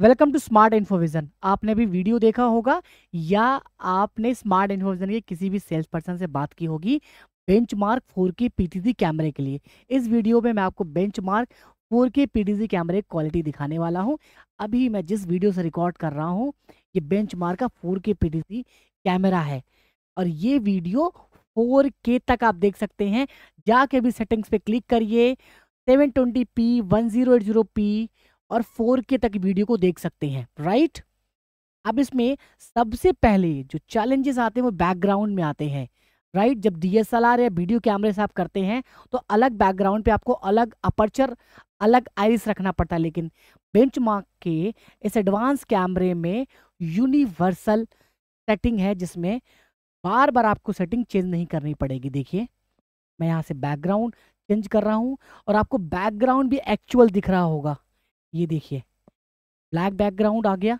Welcome to smart Infovision आपने भी video देखा होगा या आपने स्मार्ट इन्फोविजन के किसी भी सेल्स पर्सन से बात की होगी बेंच बेंचमार्क 4K पीटीसी कैमरे के लिए इस वीडियो में मैं आपको बेंच बेंचमार्क 4K पीटीसी कैमरे क्वालिटी दिखाने वाला हूं अभी मैं जिस वीडियो से रिकॉर्ड कर रहा हूं ये बेंच मार्क का 4K पीटीसी कैमरा है और ये वीडियो के तक आप देख सकते हैं जाके भी सेटिंग्स पे क्लिक करिए seven twenty P one zero eight zero P और फोर के तक वीडियो को देख सकते हैं राइट अब इसमें सबसे पहले जो चैलेंजेस आते हैं वो बैकग्राउंड में आते हैं राइट जब डी एस एल आर या वीडियो कैमरे से आप करते हैं तो अलग बैकग्राउंड पे आपको अलग अपर्चर अलग आइरिस रखना पड़ता है लेकिन बेंचमार्क के इस एडवांस कैमरे में यूनिवर्सल सेटिंग है जिसमें बार बार आपको सेटिंग चेंज नहीं करनी पड़ेगी देखिए मैं यहाँ से बैकग्राउंड चेंज कर रहा हूँ और आपको बैकग्राउंड भी एक्चुअल दिख रहा होगा ये देखिए ब्लैक बैकग्राउंड आ गया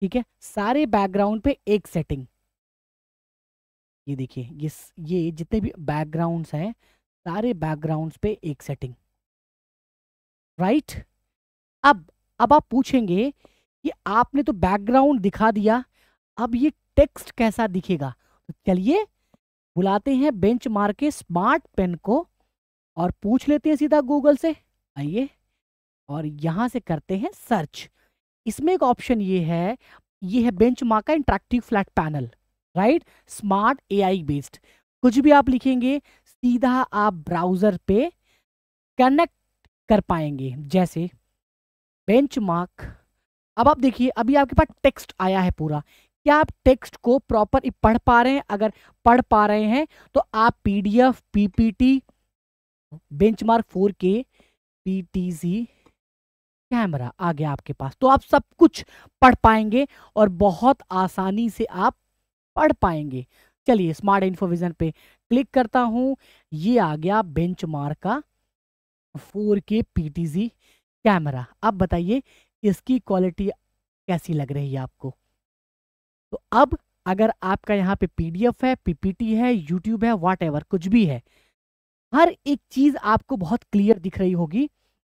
ठीक है सारे बैकग्राउंड पे एक सेटिंग ये देखिए ये ये जितने भी बैकग्राउंड्स हैं सारे बैकग्राउंड्स पे एक सेटिंग राइट right? अब अब आप पूछेंगे कि आपने तो बैकग्राउंड दिखा दिया अब ये टेक्स्ट कैसा दिखेगा तो चलिए बुलाते हैं बेंच मार्के के स्मार्ट पेन को और पूछ लेते हैं सीधा गूगल से आइए और यहाँ से करते हैं सर्च इसमें एक ऑप्शन ये है ये है बेंच मार्क का interactive flat panel right smart AI based कुछ भी आप लिखेंगे सीधा आप ब्राउजर पे कनेक्ट कर पाएंगे जैसे बेंच मार्क अब आप देखिए अभी आपके पास टेक्स्ट आया है पूरा क्या आप टेक्स्ट को प्रॉपर पढ़ पा रहे हैं अगर पढ़ पा रहे हैं तो आप पीडीएफ पीपीटी बेंचमार्क फोर के पीटीसी कैमरा आ गया आपके पास तो आप सब कुछ पढ़ पाएंगे और बहुत आसानी से आप पढ़ पाएंगे चलिए स्मार्ट इन्फोविजन पे क्लिक करता हूँ ये आ गया बेंच का फोर के पीटीजी कैमरा अब बताइए इसकी क्वालिटी कैसी लग रही है आपको तो अब अगर आपका यहाँ पे पीडीएफ है पीपीटी है यूट्यूब है वाट कुछ भी है हर एक चीज आपको बहुत क्लियर दिख रही होगी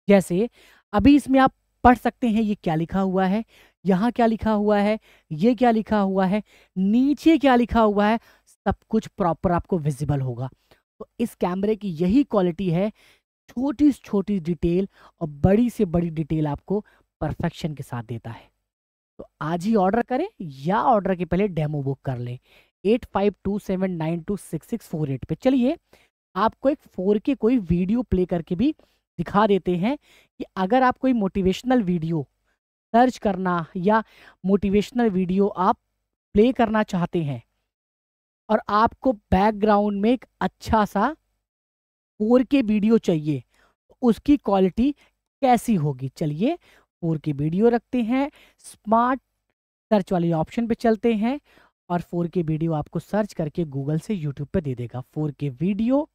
जैसे अभी इसमें आप पढ़ सकते हैं ये क्या लिखा हुआ है यहाँ क्या लिखा हुआ है ये क्या लिखा हुआ है नीचे क्या लिखा हुआ है सब कुछ प्रॉपर आपको विजिबल होगा तो इस कैमरे की यही क्वालिटी है छोटी से छोटी डिटेल और बड़ी से बड़ी डिटेल आपको परफेक्शन के साथ देता है तो आज ही ऑर्डर करें या ऑर्डर के पहले डेमो बुक कर लें eight five two seven nine two six six four eight पे चलिए आपको एक फोर के कोई वीडियो प्ले करके भी दिखा देते हैं कि अगर आप कोई मोटिवेशनल वीडियो सर्च करना या मोटिवेशनल वीडियो आप प्ले करना चाहते हैं और आपको बैकग्राउंड में एक अच्छा सा फोर के वीडियो चाहिए तो उसकी क्वालिटी कैसी होगी चलिए फोर के वीडियो रखते हैं स्मार्ट सर्च वाले ऑप्शन पे चलते हैं और फोर के वीडियो आपको सर्च करके गूगल से यूट्यूब पे दे देगा फोर के वीडियो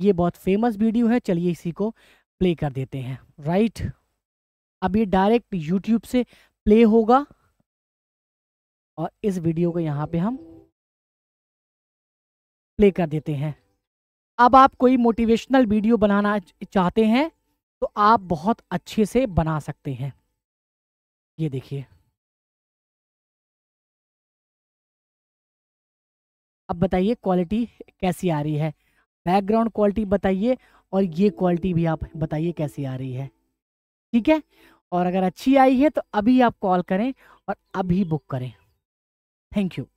ये बहुत फेमस वीडियो है चलिए इसी को प्ले कर देते हैं राइट अब ये डायरेक्ट यूट्यूब से प्ले होगा और इस वीडियो को यहाँ पे हम प्ले कर देते हैं अब आप कोई मोटिवेशनल वीडियो बनाना चाहते हैं तो आप बहुत अच्छे से बना सकते हैं ये देखिए अब बताइए क्वालिटी कैसी आ रही है बैकग्राउंड क्वालिटी बताइए और ये क्वालिटी भी आप बताइए कैसी आ रही है ठीक है और अगर अच्छी आई है तो अभी आप कॉल करें और अभी बुक करें थैंक यू